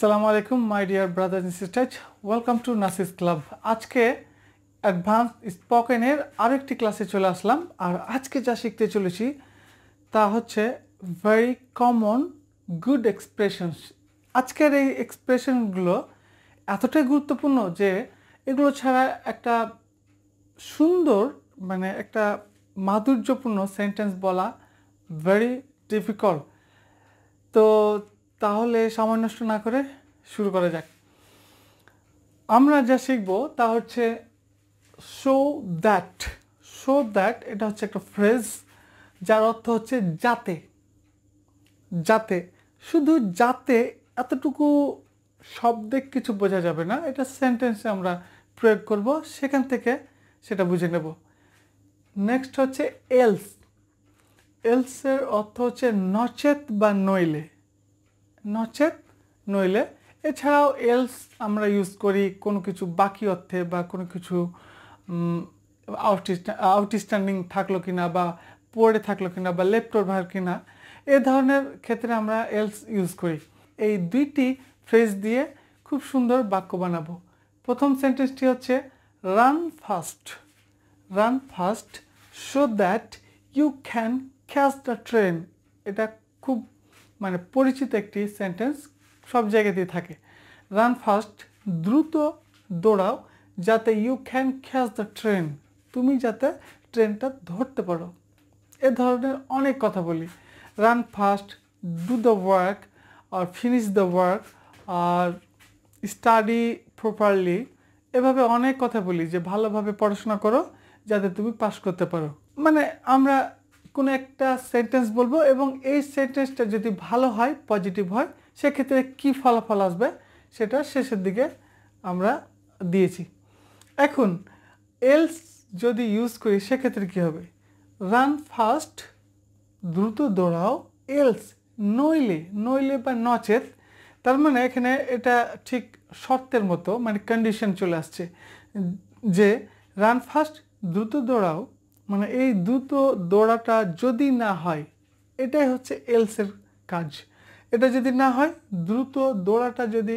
আসসালামু আলাইকুম my dear brothers and sisters welcome to নাসিস ক্লাব আজকে অ্যাডভান্স স্পোকেনের আরেকটি ক্লাসে চলে আসলাম আর আজকে যা শিখতে চলেছি তা হচ্ছে ভেরি কমন গুড এক্সপ্রেশনস আজকের এই এক্সপ্রেশনগুলো এতটাই গুরুত্বপূর্ণ যে এগুলো ছাড়া একটা সুন্দর মানে একটা মাধুর্যপূর্ণ সেন্টেন্স বলা ভেরি ডিফিকাল্ট তো তাহলে সামান্য নষ্ট না করে শুরু করা যাক আমরা যা শিখব তা হচ্ছে শো দ্যাট শো দ্যাট এটা হচ্ছে একটা ফ্রেজ যার অর্থ হচ্ছে যাতে যাতে শুধু যাতে এতটুকু শব্দে কিছু বোঝা যাবে না এটা সেন্টেন্সে আমরা প্রয়োগ করব সেখান থেকে সেটা বুঝে নেব নেক্সট হচ্ছে এলস এলসের অর্থ হচ্ছে নচেত বা নইলে নচেত নইলে এছাড়াও এলস আমরা ইউজ করি কোনো কিছু বাকি অর্থে বা কোনো কিছু আউটস্ট্যান্ডিং থাকলো কিনা বা পড়ে থাকলো কিনা বা লেফট ওভার কিনা এ ধরনের ক্ষেত্রে আমরা এলস ইউজ করি এই দুইটি ফ্রেজ দিয়ে খুব সুন্দর বাক্য বানাবো প্রথম সেন্টেন্সটি হচ্ছে run fast run fast so that you can catch the train এটা খুব মানে পরিচিত একটি সেন্টেন্স সব জায়গাতেই থাকে রান ফাস্ট দ্রুত দৌড়াও যাতে you can catch the train তুমি যাতে ট্রেনটা ধরতে পারো এ ধরনের অনেক কথা বলি run fast do the work আর ফিনিশ দ্য ওয়ার্ক আর স্টাডি প্রপারলি এভাবে অনেক কথা বলি যে ভালোভাবে পড়াশোনা করো যাতে তুমি পাশ করতে পারো মানে আমরা কোনো একটা সেন্টেন্স বলবো এবং এই সেন্টেন্সটা যদি ভালো হয় পজিটিভ হয় সেক্ষেত্রে কি ফলাফল আসবে সেটা শেষের দিকে আমরা দিয়েছি এখন এলস যদি ইউজ করি সেক্ষেত্রে কী হবে রান ফাস্ট দ্রুত দৌড়াও এলস নইলে নইলে বা নচেত তার মানে এখানে এটা ঠিক শর্তের মতো মানে কন্ডিশন চলে আসছে যে রান ফাস্ট দ্রুত দৌড়াও মানে এই দ্রুত দৌড়াটা যদি না হয় এটাই হচ্ছে এলসের কাজ এটা যদি না হয় দ্রুত দৌড়াটা যদি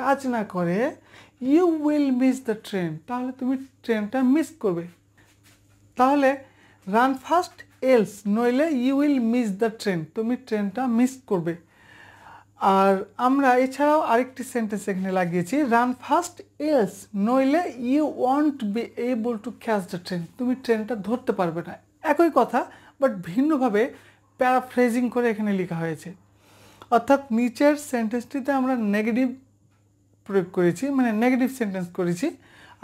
কাজ না করে you will miss the train তাহলে তুমি ট্রেনটা মিস করবে তাহলে রান ফাস্ট এলস নইলে you will miss the train তুমি ট্রেনটা মিস করবে আর আমরা এছাড়াও আরেকটি সেন্টেন্স এখানে লাগিয়েছি রান ফাস্ট এলস নইলে you won't be able to catch the train তুমি ট্রেনটা ধরতে পারবে না একই কথা বাট ভিন্নভাবে প্যারাফ্রেজিং করে এখানে লেখা হয়েছে অর্থাৎ নিচের সেন্টেন্সটিতে আমরা নেগেটিভ প্রয়োগ করেছি মানে নেগেটিভ সেন্টেন্স করেছি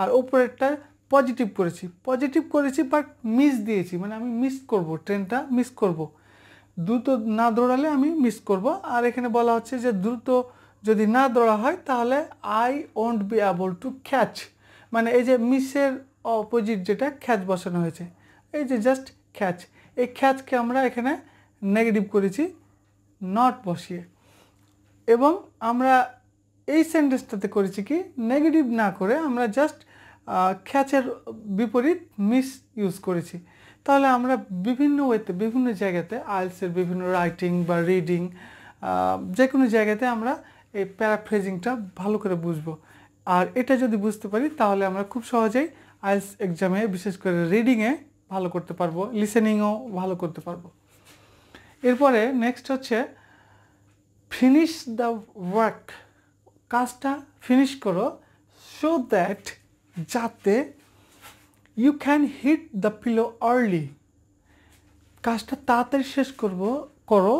আর ওপরেরটা পজিটিভ করেছি পজিটিভ করেছি বাট মিস দিয়েছি মানে আমি মিস করব ট্রেনটা মিস করবো দ্রুত না দৌড়ালে আমি মিস করব আর এখানে বলা হচ্ছে যে দ্রুত যদি না দৌড়া হয় তাহলে I won't be able to catch মানে এই যে মিসের অপোজিট যেটা খ্যাচ বসানো হয়েছে এই যে জাস্ট খ্যাচ এই খ্যাচকে আমরা এখানে নেগেটিভ করেছি নট বসিয়ে এবং আমরা এই সেন্টেন্সটাতে করেছি কি নেগেটিভ না করে আমরা জাস্ট খ্যাচের বিপরীত মিস ইউজ করেছি তাহলে আমরা বিভিন্ন ওয়েতে বিভিন্ন জায়গাতে আইলসের বিভিন্ন রাইটিং বা রিডিং যে কোনো জায়গাতে আমরা এই প্যারাফ্রেজিংটা ভালো করে বুঝবো আর এটা যদি বুঝতে পারি তাহলে আমরা খুব সহজেই আইলস এক্সামে বিশেষ করে রিডিংয়ে ভালো করতে পারবো লিসেনিংও ভালো করতে পারবো এরপরে নেক্সট হচ্ছে ফিনিশ দ্য ওয়ার্ক কাজটা ফিনিশ করো সো দ্যাট যাতে you can hit the pillow early কাজটা তাড়াতাড়ি শেষ করব করো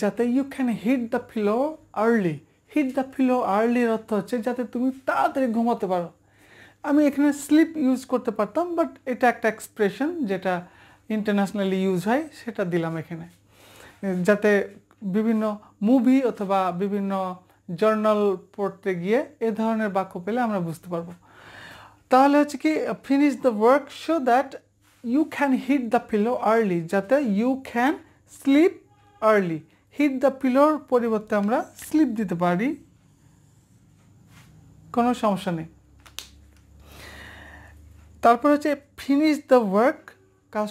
যাতে you can hit the pillow early hit the pillow আর্লির অর্থ হচ্ছে যাতে তুমি তাড়াতাড়ি ঘুমাতে পারো আমি এখানে স্লিপ ইউজ করতে পারতাম বাট এটা একটা এক্সপ্রেশন যেটা ইন্টারন্যাশনালি ইউজ হয় সেটা দিলাম এখানে যাতে বিভিন্ন মুভি অথবা বিভিন্ন জার্নাল পড়তে গিয়ে এ ধরনের বাক্য পেলে আমরা বুঝতে পারবো তাহলে হচ্ছে কি finish the work so that you can hit the pillow early যাতে you can sleep early hit the পিলোর পরিবর্তে আমরা স্লিপ দিতে পারি কোনো সমস্যা নেই তারপর হচ্ছে ফিনিশ দ্য ওয়ার্ক কাজ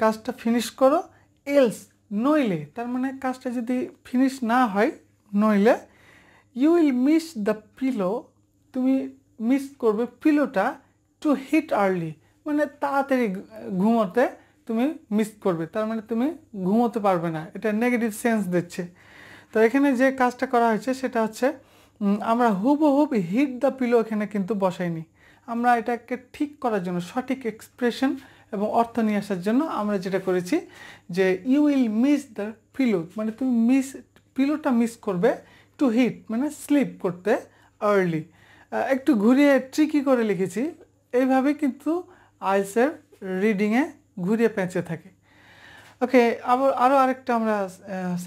কাজটা ফিনিশ করো এলস নইলে তার মানে কাজটা যদি ফিনিশ না হয় নইলে you will miss the pillow তুমি মিস করবে পিলোটা টু হিট আর্লি মানে তাড়াতাড়ি ঘুমোতে তুমি মিস করবে তার মানে তুমি ঘুমোতে পারবে না এটা নেগেটিভ সেন্স দিচ্ছে তো এখানে যে কাজটা করা হয়েছে সেটা হচ্ছে আমরা হুবহুব হিট দ্য পিলো এখানে কিন্তু বসাইনি আমরা এটাকে ঠিক করার জন্য সঠিক এক্সপ্রেশন এবং অর্থ নিয়ে আসার জন্য আমরা যেটা করেছি যে you will miss the pillow মানে তুমি মিস পিলোটা মিস করবে টু হিট মানে স্লিপ করতে আর্লি একটু ঘুরিয়ে ট্রিকি করে লিখেছি এইভাবে কিন্তু আইসের রিডিংয়ে ঘুরিয়ে পেঁচে থাকে ওকে আবার আরও আরেকটা আমরা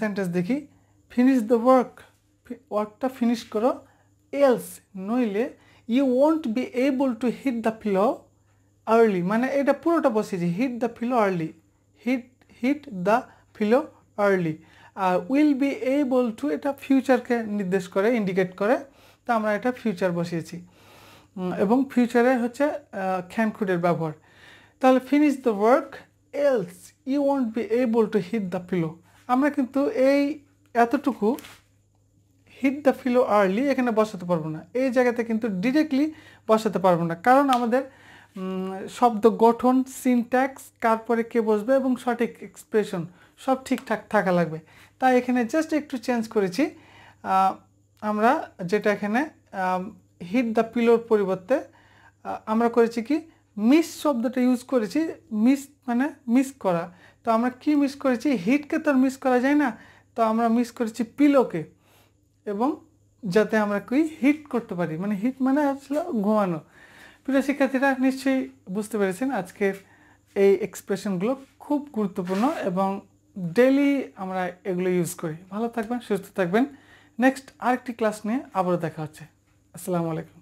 সেন্টেন্স দেখি ফিনিশ দ্য ওয়ার্ক ওয়ার্কটা ফিনিশ করো এলস নইলে you won't be able to hit the pillow early মানে এটা পুরোটা বসেছি hit the pillow early hit hit the pillow early আর উইল বি এবল টু এটা ফিউচারকে নির্দেশ করে ইন্ডিকেট করে তো আমরা এটা ফিউচার বসিয়েছি এবং ফিউচারে হচ্ছে ক্যান কুডের ব্যবহার তাহলে finish the work else you won't be able to hit the pillow আমরা কিন্তু এই এতটুকু হিট দ্য ফিলো আর্লি এখানে বসাতে পারবো না এই জায়গাতে কিন্তু ডিরেক্টলি বসাতে পারবো না কারণ আমাদের শব্দ গঠন সিনট্যাক্স কারপরে কে বসবে এবং সঠিক এক্সপ্রেশন সব ঠিকঠাক থাকা লাগবে তাই এখানে জাস্ট একটু চেঞ্জ করেছি আমরা যেটা এখানে হিট দ্য পিলোর পরিবর্তে আমরা করেছি কি মিস শব্দটা ইউজ করেছি মিস মানে মিস করা তো আমরা কি মিস করেছি হিটকে তো মিস করা যায় না তো আমরা মিস করেছি পিলোকে এবং যাতে আমরা কি হিট করতে পারি মানে হিট মানে আসলে ঘুমানো প্রিয় শিক্ষার্থীরা নিশ্চয়ই বুঝতে পেরেছেন আজকের এই এক্সপ্রেশনগুলো খুব গুরুত্বপূর্ণ এবং ডেলি আমরা এগুলো ইউজ করি ভালো থাকবেন সুস্থ থাকবেন নেক্সট আরেকটি ক্লাস নিয়ে আবারও দেখা হচ্ছে আসসালামু আলাইকুম